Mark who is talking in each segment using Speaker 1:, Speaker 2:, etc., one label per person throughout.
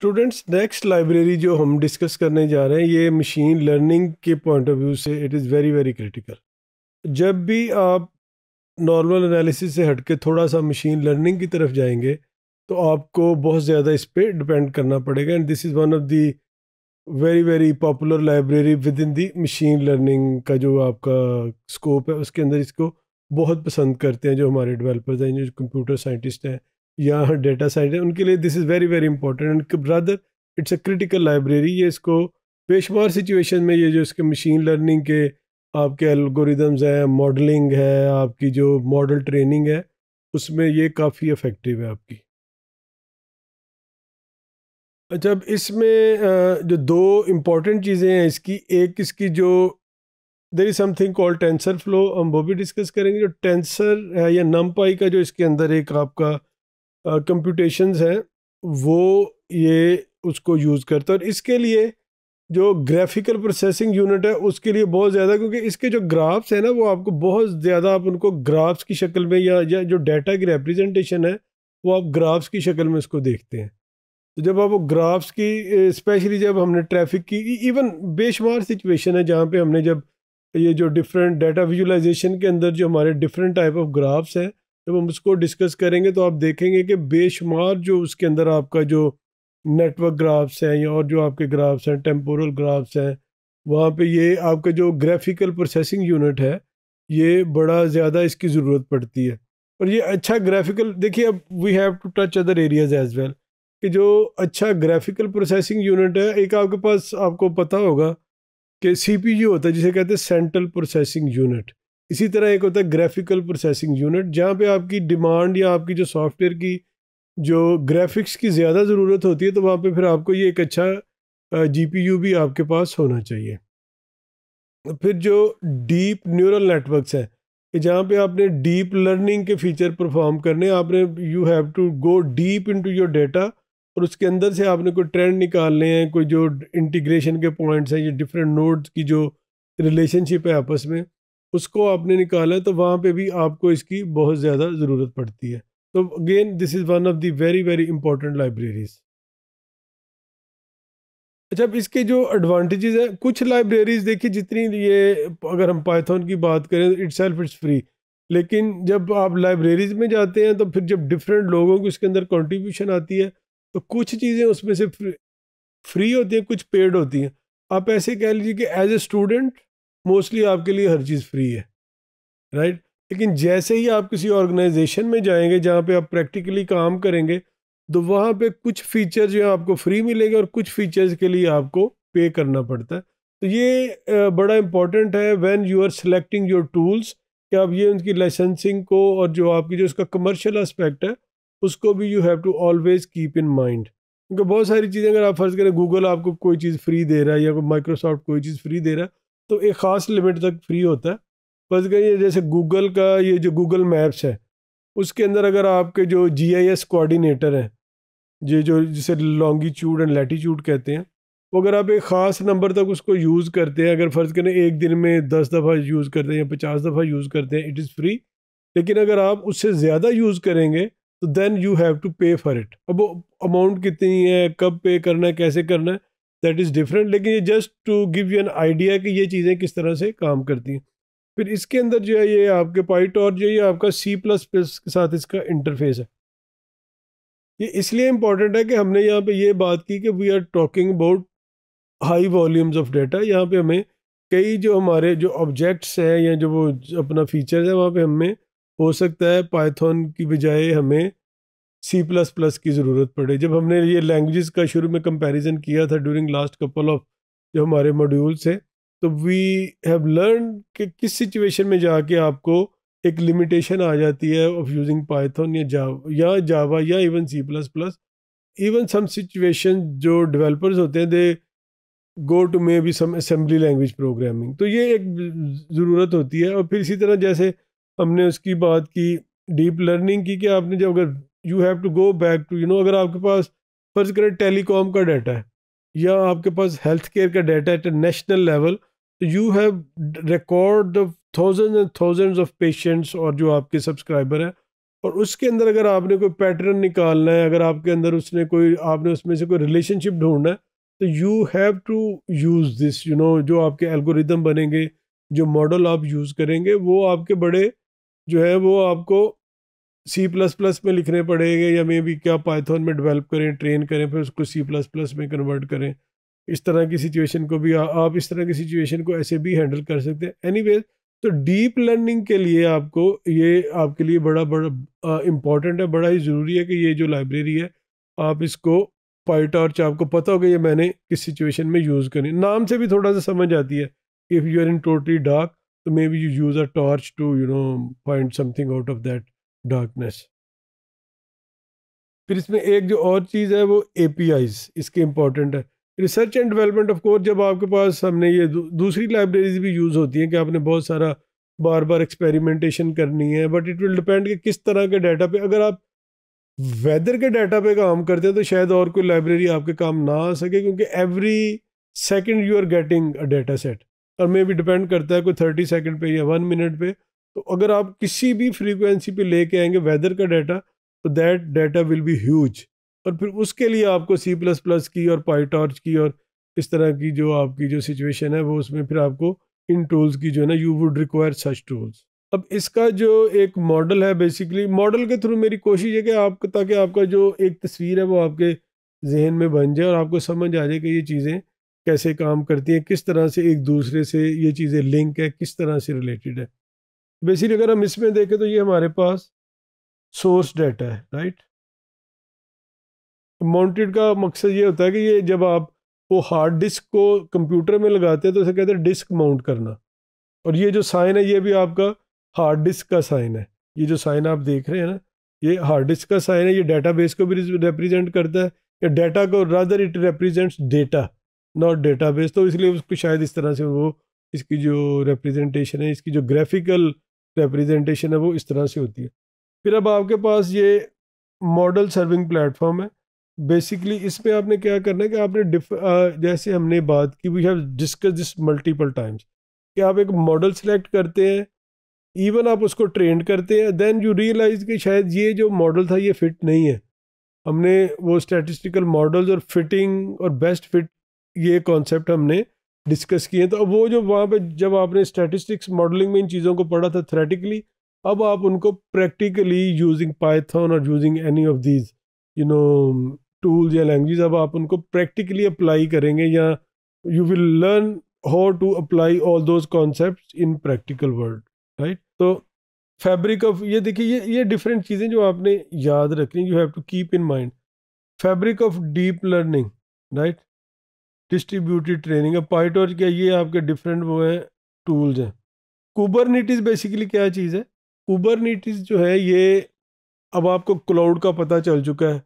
Speaker 1: students next library जो हम discuss करने जा रहे हैं ये मशीन लर्निंग के पॉइंट ऑफ व्यू से it is very very critical जब भी आप नॉर्मल एनालिसिस से हट के थोड़ा सा मशीन लर्निंग की तरफ जाएंगे तो आपको बहुत ज़्यादा इस पर डिपेंड करना पड़ेगा and this is one of the very very popular library within the machine learning का जो आपका स्कोप है उसके अंदर इसको बहुत पसंद करते हैं जो हमारे डेवलपर्स हैं जो कंप्यूटर साइंटिस्ट हैं या डेटा साइंस है उनके लिए this is very very important and brother it's a critical library ये इसको बेशुमार सिचुएशन में ये जो इसके मशीन लर्निंग के आपके एल्गोरिदम्स हैं मॉडलिंग है आपकी जो मॉडल ट्रेनिंग है उसमें ये काफ़ी इफ़ेक्टिव है आपकी अच्छा अब इसमें जो दो इम्पॉर्टेंट चीज़ें हैं इसकी एक इसकी जो there is something call TensorFlow हम वो भी डिस्कस करेंगे जो टेंसर है या नम पाई का जो इसके अंदर एक आपका कंप्यूटेशंस हैं वो ये उसको यूज़ करता है और इसके लिए जो ग्राफिकल प्रोसेसिंग यूनिट है उसके लिए बहुत ज़्यादा क्योंकि इसके जो ग्राफ्स हैं ना वो आपको बहुत ज़्यादा आप उनको ग्राफ्स की शक्ल में या, या जो डाटा की रिप्रेजेंटेशन है वो आप ग्राफ्स की शक्ल में इसको देखते हैं तो जब आप वो ग्राफ्स की स्पेशली जब हमने ट्रैफिक की इवन e, बेशुमार सिचुएशन है जहाँ पर हमने जब ये जो डिफरेंट डाटा विजुलाइजेशन के अंदर जो हमारे डिफरेंट टाइप ऑफ ग्राफ्स हैं जब हम उसको डिस्कस करेंगे तो आप देखेंगे कि बेशुमार जो उसके अंदर आपका जो नेटवर्क ग्राफ्स हैं या और जो आपके ग्राफ्स हैं टेम्पोरल ग्राफ्स हैं वहाँ पे ये आपका जो ग्राफिकल प्रोसेसिंग यूनिट है ये बड़ा ज़्यादा इसकी ज़रूरत पड़ती है और ये अच्छा ग्राफिकल देखिए अब we have to touch other areas as well कि जो अच्छा ग्राफिकल प्रोसेसिंग यूनिट है एक आपके पास आपको पता होगा कि सी होता है जिसे कहते हैं सेंट्रल प्रोसेसिंग यूनिट इसी तरह एक होता है ग्राफिकल प्रोसेसिंग यूनिट जहाँ पे आपकी डिमांड या आपकी जो सॉफ्टवेयर की जो ग्राफिक्स की ज़्यादा ज़रूरत होती है तो वहाँ पे फिर आपको ये एक अच्छा जीपीयू भी आपके पास होना चाहिए फिर जो डीप न्यूरल नेटवर्क्स हैं कि जहाँ पे आपने डीप लर्निंग के फीचर परफॉर्म करने आपने you have to go deep into your data और उसके अंदर से आपने कोई ट्रेंड निकालने हैं कोई जो इंटीग्रेशन के पॉइंट्स हैं या डिफरेंट नोड्स की जो रिलेशनशिप है आपस में उसको आपने निकाला है तो वहाँ पे भी आपको इसकी बहुत ज़्यादा ज़रूरत पड़ती है तो again this is one of the very very important libraries अच्छा अब इसके जो एडवांटेजेस हैं कुछ लाइब्रेरीज़ देखिए जितनी ये अगर हम पाइथन की बात करें इट्स सेल्फ इट्स फ्री लेकिन जब आप लाइब्रेरीज़ में जाते हैं तो फिर जब डिफरेंट लोगों की उसके अंदर कॉन्ट्रीब्यूशन आती है तो कुछ चीज़ें उसमें से फ्री, फ्री होती हैं कुछ पेड होती हैं आप ऐसे कह लीजिए कि एज ए स्टूडेंट मोस्टली आपके लिए हर चीज़ फ्री है राइट लेकिन जैसे ही आप किसी ऑर्गेनाइजेशन में जाएंगे जहाँ पे आप प्रैक्टिकली काम करेंगे तो वहाँ पे कुछ फीचर जो है आपको फ्री मिलेंगे और कुछ फीचर्स के लिए आपको पे करना पड़ता है तो ये बड़ा इम्पॉर्टेंट है when you are selecting your tools कि आप ये उनकी लाइसेंसिंग को और जो आपकी जो उसका कमर्शियल आस्पेक्ट है उसको भी you have to always keep in mind क्योंकि बहुत सारी चीज़ें अगर आप फर्ज करें गूगल आपको कोई चीज़ फ्री दे रहा है या माइक्रोसॉफ्ट कोई चीज़ फ्री दे रहा है तो एक ख़ास लिमिट तक फ्री होता है बस ये जैसे गूगल का ये जो गूगल मैप्स है उसके अंदर अगर आपके जो जी आई एस कोऑर्डिनेटर हैं ये जो जिसे लॉन्गिट्यूड एंड लैटीट्यूड कहते हैं वो अगर आप एक ख़ास नंबर तक उसको यूज़ करते हैं अगर फ़र्ज़ करें एक दिन में दस दफ़ा यूज़ करते हैं या पचास दफ़ा यूज़ करते हैं इट इज़ फ्री लेकिन अगर आप उससे ज़्यादा यूज़ करेंगे तो then you have to pay for it अब वो अमाउंट कितनी है कब पे करना है कैसे करना है दैट इज़ डिफरेंट लेकिन ये just to give you an idea कि ये चीज़ें किस तरह से काम करती हैं फिर इसके अंदर जो है ये आपके पाइट और जो ये आपका सी प्लस प्लस के साथ इसका इंटरफेस है ये इसलिए इम्पॉर्टेंट है कि हमने यहाँ पे ये बात की कि we are talking about high volumes of data यहाँ पे हमें कई जो हमारे जो ऑब्जेक्ट्स हैं या जो वो अपना फीचर्स है वहाँ पे हमें हो सकता है पाइथन की बजाय हमें सी प्लस प्लस की ज़रूरत पड़े जब हमने ये लैंग्वेजेस का शुरू में कंपैरिजन किया था ड्यूरिंग लास्ट कपल ऑफ जो हमारे मॉड्यूल से तो वी हैव लर्न कि किस सिचुएशन में जाके आपको एक लिमिटेशन आ जाती है ऑफ यूजिंग पाइथन या जावा या जावा या even C plus plus even some situation जो डेवलपर्स होते हैं they go to maybe some assembly language programming तो ये एक ज़रूरत होती है और फिर इसी तरह जैसे हमने उसकी बात की डीप लर्निंग की कि आपने जब अगर you have to go back to you know अगर आपके पास फर्ज करें टेलीकॉम का डाटा है या आपके पास हेल्थ केयर का डाटा एट नेशनल लेवल तो you have record the thousand and thousands of patients और जो आपके सब्सक्राइबर हैं और उसके अंदर अगर आपने कोई पैटर्न निकालना है अगर आपके अंदर उसने कोई आपने उसमें से कोई रिलेशनशिप ढूंढना है तो you have to use this you know जो आपके एल्गोरिदम बनेंगे जो मॉडल आप यूज़ करेंगे वो आपके बड़े जो है वो आपको सी प्लस प्लस में लिखने पड़ेंगे या मे भी क्या पाइथन में डेवलप करें ट्रेन करें फिर उसको सी प्लस प्लस में कन्वर्ट करें इस तरह की सिचुएशन को भी आ, आप इस तरह की सिचुएशन को ऐसे भी हैंडल कर सकते हैं एनी तो डीप लर्निंग के लिए आपको ये आपके लिए बड़ा बड़ा इम्पॉर्टेंट है बड़ा ही ज़रूरी है कि ये जो लाइब्रेरी है आप इसको पाइटॉर्च आपको पता होगा ये मैंने किस सिचुएशन में यूज़ करें नाम से भी थोड़ा सा समझ आती है if you are in totally dark तो maybe you use a torch to you know find something out of that darkness फिर इसमें एक जो और चीज़ है वो ए इसके इम्पॉर्टेंट है research and development of course जब आपके पास हमने ये दूसरी लाइब्रेरीज भी यूज़ होती हैं कि आपने बहुत सारा बार बार एक्सपेरिमेंटेशन करनी है बट इट विल डिपेंड कि किस तरह के डाटा पे अगर आप वेदर के डाटा पे काम करते हैं तो शायद और कोई लाइब्रेरी आपके काम ना आ सके क्योंकि every second you are getting a data set और मे भी डिपेंड करता है कोई थर्टी सेकेंड पे या वन मिनट पर तो अगर आप किसी भी फ्रीक्वेंसी पे लेके आएंगे वेदर का डाटा तो that data will be huge और फिर उसके लिए आपको सी प्लस प्लस की और पाईटॉर्च की और इस तरह की जो आपकी जो सिचुएशन है वो उसमें फिर आपको इन टूल्स की जो है ना you would require such tools अब इसका जो एक मॉडल है बेसिकली मॉडल के थ्रू मेरी कोशिश है कि आप ताकि आपका जो एक तस्वीर है वो आपके जहन में बन जाए और आपको समझ आ जाए कि ये चीज़ें कैसे काम करती हैं किस तरह से एक दूसरे से ये चीज़ें लिंक है किस तरह से रिलेटेड है बेसिकली अगर हम इसमें देखें तो ये हमारे पास सोर्स डाटा है राइट माउंटेड का मकसद ये होता है कि ये जब आप वो हार्ड डिस्क को कंप्यूटर में लगाते हैं तो उसे कहते हैं डिस्क माउंट करना और ये जो साइन है ये भी आपका हार्ड डिस्क का साइन है ये जो साइन आप देख रहे हैं ना ये हार्ड डिस्क का साइन है ये बेस को भी रिप्रेजेंट करता है या डाटा को rather it represents data not base तो इसलिए उसको शायद इस तरह से वो इसकी जो रिप्रेजेंटेशन है इसकी जो ग्राफिकल रिप्रेजेंटेशन है वो इस तरह से होती है फिर अब आपके पास ये मॉडल सर्विंग प्लेटफॉर्म है बेसिकली इसमें आपने क्या करना है कि आपने डिफ जैसे हमने बात की we have discuss this multiple times कि आप एक मॉडल सेलेक्ट करते हैं इवन आप उसको ट्रेंड करते हैं देन यू रियलाइज कि शायद ये जो मॉडल था ये फिट नहीं है हमने वो स्टैटिस्टिकल मॉडल्स और फिटिंग और बेस्ट फिट ये कॉन्सेप्ट हमने डिस्कस किए तो अब वो जो वहाँ पे जब आपने स्टैटिस्टिक्स मॉडलिंग में इन चीज़ों को पढ़ा था थ्रेटिकली अब आप उनको प्रैक्टिकली यूजिंग पाइथन और using any of these you know tools या लैंग्वेज अब आप उनको प्रैक्टिकली अप्लाई करेंगे या you will learn how to apply all those concept in practical world right तो फैब्रिक ऑफ ये देखिए ये ये डिफरेंट चीज़ें जो आपने याद रखनी you have to keep in mind fabric of deep learning right distributed training अब पाइटॉर्च क्या ये आपके डिफरेंट वो हैं टूल्स हैं कुबरनीटिस बेसिकली क्या चीज़ है कुबरनीटिस जो है ये अब आपको क्लाउड का पता चल चुका है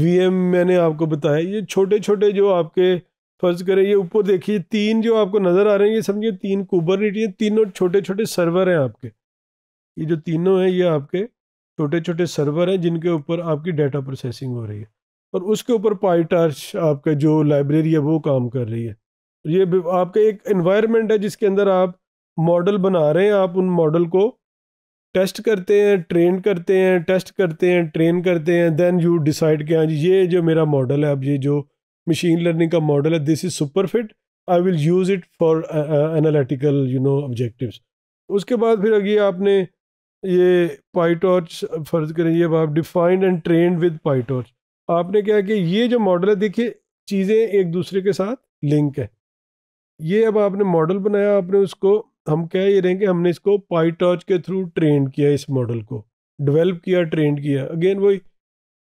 Speaker 1: वीएम मैंने आपको बताया ये छोटे छोटे जो आपके फर्ज करें ये ऊपर देखिए तीन जो आपको नज़र आ रहे हैं ये समझिए तीन कुबरनीटिस तीनों छोटे छोटे सर्वर हैं आपके ये जो तीनों हैं ये आपके छोटे छोटे सर्वर हैं जिनके ऊपर आपकी डाटा प्रोसेसिंग हो रही है और उसके ऊपर पाई टर्च आपका जो लाइब्रेरी है वो काम कर रही है ये आपका एक इन्वायरमेंट है जिसके अंदर आप मॉडल बना रहे हैं आप उन मॉडल को टेस्ट करते हैं ट्रेन करते हैं टेस्ट करते हैं ट्रेन करते हैं देन यू डिसाइड के हाँ जी ये जो मेरा मॉडल है अब ये जो मशीन लर्निंग का मॉडल है this is super fit I will use it for analytical you know objectives उसके बाद फिर अगे आपने ये पाईटॉर्च फर्ज करें ये आप defined and train with PyTorch आपने क्या कि ये जो मॉडल है देखिए चीज़ें एक दूसरे के साथ लिंक है ये अब आपने मॉडल बनाया आपने उसको हम कह ये रहेंगे हमने इसको पाई टॉर्च के थ्रू ट्रेन किया इस मॉडल को डेवलप किया ट्रेंड किया अगेन वही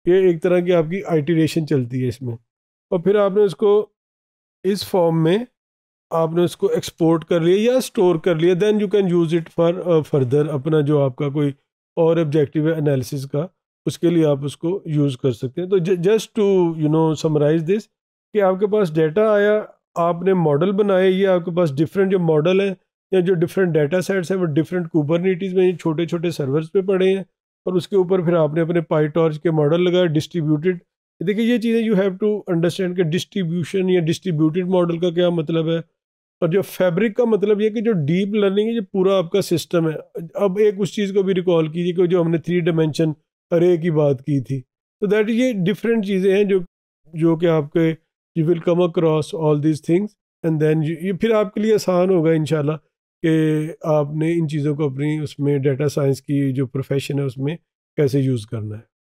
Speaker 1: ये एक तरह की आपकी आइटरेशन चलती है इसमें और फिर आपने उसको इस फॉर्म में आपने उसको एक्सपोर्ट कर लिया या स्टोर कर लिया then you can use it for further अपना जो आपका कोई और ऑब्जेक्टिव है एनालिसिस का उसके लिए आप उसको यूज़ कर सकते हैं तो just to you know summarize this कि आपके पास डेटा आया आपने मॉडल बनाए ये आपके पास डिफरेंट जो मॉडल हैं या जो डिफरेंट डाटा सेट्स हैं वो डिफरेंट कूबरनीटीज में छोटे छोटे सर्वर्स पे पड़े हैं और उसके ऊपर फिर आपने अपने पाई टॉर्च के मॉडल लगाए डिस्ट्रीब्यूटेड देखिए ये चीज़ें यू हैव टू अंडरस्टैंड कि डिस्ट्रीब्यूशन या डिस्ट्रीब्यूटेड मॉडल का क्या मतलब है और जो फैब्रिक का मतलब ये कि जो डीप लर्निंग है ये पूरा आपका सिस्टम है अब एक उस चीज़ को भी रिकॉल कीजिए कि जो हमने थ्री डायमेंशन अरे की बात की थी तो दैट ये डिफरेंट चीज़ें हैं जो जो कि आपके you will come across all this things and then ये फिर आपके लिए आसान होगा इन कि आपने इन चीज़ों को अपनी उसमें डेटा साइंस की जो प्रोफेशन है उसमें कैसे यूज़ करना है